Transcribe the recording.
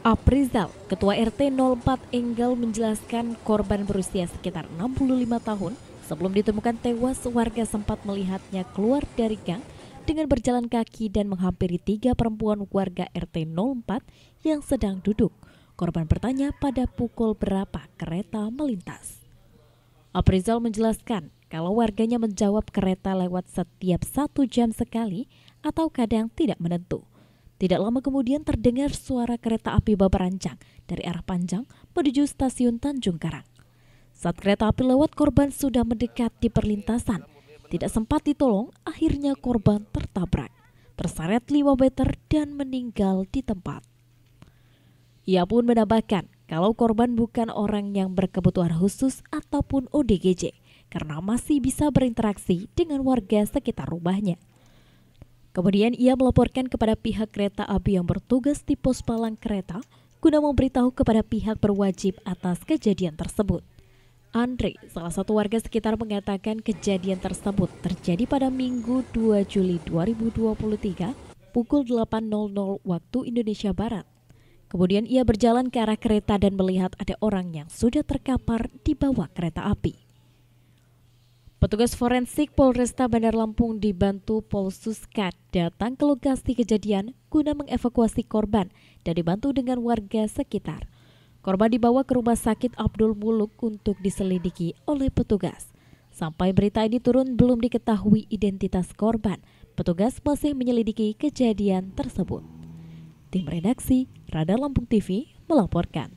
Aprizal, Ketua RT 04 Enggal menjelaskan korban berusia sekitar 65 tahun sebelum ditemukan tewas warga sempat melihatnya keluar dari gang dengan berjalan kaki dan menghampiri tiga perempuan warga RT 04 yang sedang duduk. Korban bertanya pada pukul berapa kereta melintas. Aprizal menjelaskan kalau warganya menjawab kereta lewat setiap satu jam sekali atau kadang tidak menentu. Tidak lama kemudian terdengar suara kereta api babarancang dari arah Panjang menuju stasiun Tanjung Karang. Saat kereta api lewat, korban sudah mendekat di perlintasan. Tidak sempat ditolong, akhirnya korban tertabrak, terseret lima meter dan meninggal di tempat. Ia pun menambahkan kalau korban bukan orang yang berkebutuhan khusus ataupun ODGJ karena masih bisa berinteraksi dengan warga sekitar rumahnya. Kemudian ia melaporkan kepada pihak kereta api yang bertugas di pos palang kereta guna memberitahu kepada pihak berwajib atas kejadian tersebut. Andre, salah satu warga sekitar mengatakan kejadian tersebut terjadi pada Minggu 2 Juli 2023 pukul 8.00 waktu Indonesia Barat. Kemudian ia berjalan ke arah kereta dan melihat ada orang yang sudah terkapar di bawah kereta api. Petugas forensik Polresta Bandar Lampung dibantu Polsuskat datang ke lokasi kejadian guna mengevakuasi korban dan dibantu dengan warga sekitar. Korban dibawa ke rumah sakit Abdul Muluk untuk diselidiki oleh petugas. Sampai berita ini turun belum diketahui identitas korban. Petugas masih menyelidiki kejadian tersebut. Tim redaksi Radar Lampung TV melaporkan.